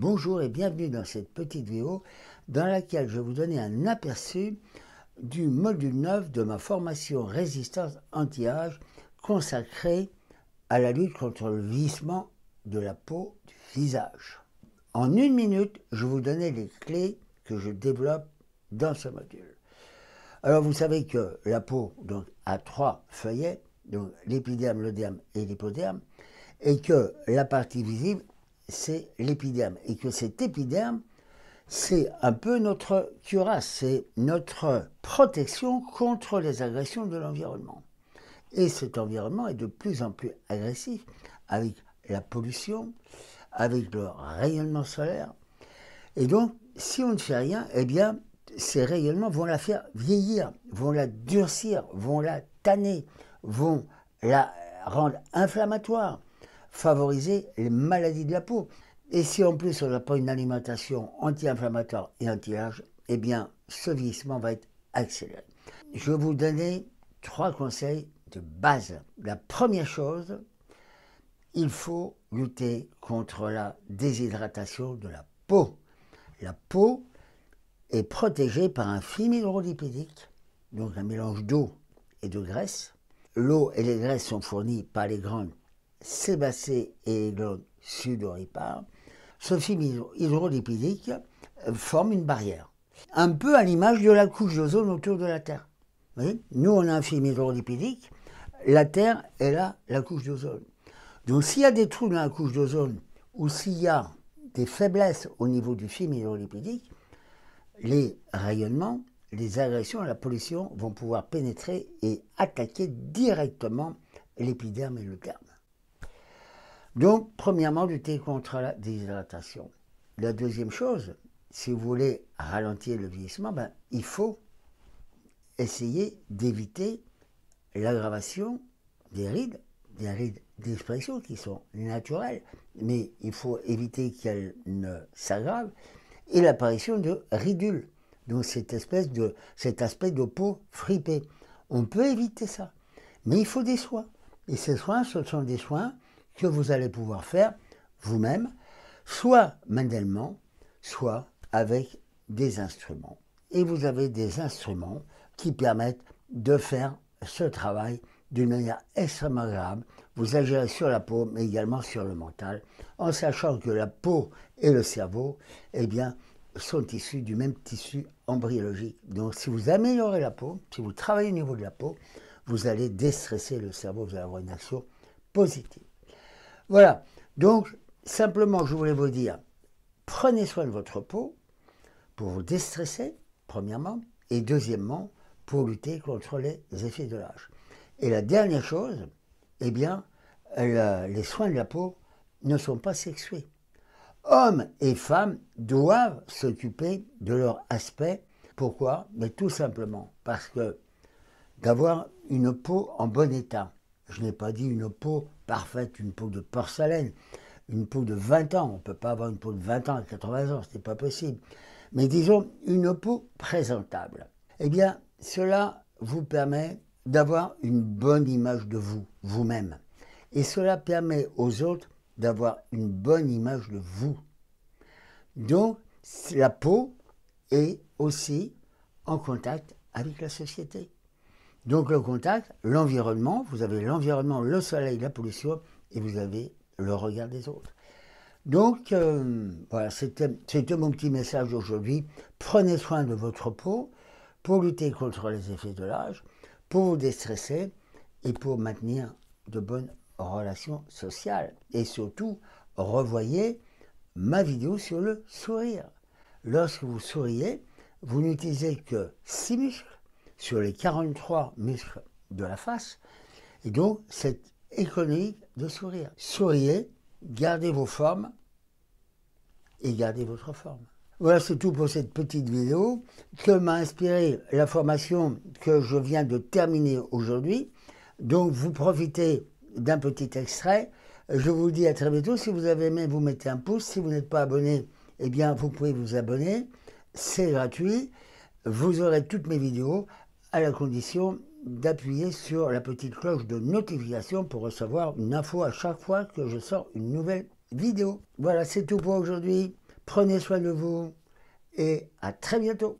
Bonjour et bienvenue dans cette petite vidéo dans laquelle je vais vous donner un aperçu du module 9 de ma formation résistance anti-âge consacrée à la lutte contre le vieillissement de la peau du visage. En une minute, je vous donner les clés que je développe dans ce module. Alors vous savez que la peau donc, a trois feuillets, l'épiderme, l'oderme et l'hypoderme, et que la partie visible c'est l'épiderme. Et que cet épiderme, c'est un peu notre cuirasse, c'est notre protection contre les agressions de l'environnement. Et cet environnement est de plus en plus agressif avec la pollution, avec le rayonnement solaire. Et donc, si on ne fait rien, eh bien, ces rayonnements vont la faire vieillir, vont la durcir, vont la tanner, vont la rendre inflammatoire favoriser les maladies de la peau. Et si en plus on n'a pas une alimentation anti-inflammatoire et anti-âge, eh bien ce vieillissement va être accéléré. Je vais vous donner trois conseils de base. La première chose, il faut lutter contre la déshydratation de la peau. La peau est protégée par un film hydrolipidique, donc un mélange d'eau et de graisse. L'eau et les graisses sont fournies par les grandes Sébastien et l'eau sudoripare, ce film hydrolipidique euh, forme une barrière, un peu à l'image de la couche d'ozone autour de la Terre. Nous, on a un film hydrolipidique, la Terre est là, la couche d'ozone. Donc s'il y a des trous dans la couche d'ozone, ou s'il y a des faiblesses au niveau du film hydrolipidique, les rayonnements, les agressions, la pollution vont pouvoir pénétrer et attaquer directement l'épiderme et le terme. Donc, premièrement, lutter contre la déshydratation. La deuxième chose, si vous voulez ralentir le vieillissement, ben, il faut essayer d'éviter l'aggravation des rides, des rides d'expression qui sont naturelles, mais il faut éviter qu'elles ne s'aggravent, et l'apparition de ridules, donc cette espèce de, cet aspect de peau fripée. On peut éviter ça, mais il faut des soins. Et ces soins, ce sont des soins que vous allez pouvoir faire vous-même, soit manuellement, soit avec des instruments. Et vous avez des instruments qui permettent de faire ce travail d'une manière extrêmement agréable. Vous agirez sur la peau, mais également sur le mental, en sachant que la peau et le cerveau, eh bien, sont issus du même tissu embryologique. Donc, si vous améliorez la peau, si vous travaillez au niveau de la peau, vous allez déstresser le cerveau, vous allez avoir une action positive. Voilà. Donc, simplement, je voulais vous dire, prenez soin de votre peau pour vous déstresser, premièrement, et deuxièmement, pour lutter contre les effets de l'âge. Et la dernière chose, eh bien, les soins de la peau ne sont pas sexués. Hommes et femmes doivent s'occuper de leur aspect. Pourquoi Mais tout simplement parce que d'avoir une peau en bon état, je n'ai pas dit une peau parfaite, une peau de porcelaine, une peau de 20 ans. On ne peut pas avoir une peau de 20 ans à 80 ans, ce n'est pas possible. Mais disons, une peau présentable. Eh bien, cela vous permet d'avoir une bonne image de vous, vous-même. Et cela permet aux autres d'avoir une bonne image de vous. Donc, la peau est aussi en contact avec la société. Donc le contact, l'environnement, vous avez l'environnement, le soleil, la pollution, et vous avez le regard des autres. Donc euh, voilà, c'était mon petit message aujourd'hui. Prenez soin de votre peau pour lutter contre les effets de l'âge, pour vous déstresser et pour maintenir de bonnes relations sociales. Et surtout, revoyez ma vidéo sur le sourire. Lorsque vous souriez, vous n'utilisez que six muscles sur les 43 muscles de la face. Et donc, c'est économique de sourire. Souriez, gardez vos formes et gardez votre forme. Voilà, c'est tout pour cette petite vidéo que m'a inspiré la formation que je viens de terminer aujourd'hui. Donc, vous profitez d'un petit extrait. Je vous dis à très bientôt. Si vous avez aimé, vous mettez un pouce. Si vous n'êtes pas abonné, eh bien, vous pouvez vous abonner. C'est gratuit. Vous aurez toutes mes vidéos à la condition d'appuyer sur la petite cloche de notification pour recevoir une info à chaque fois que je sors une nouvelle vidéo. Voilà, c'est tout pour aujourd'hui. Prenez soin de vous et à très bientôt.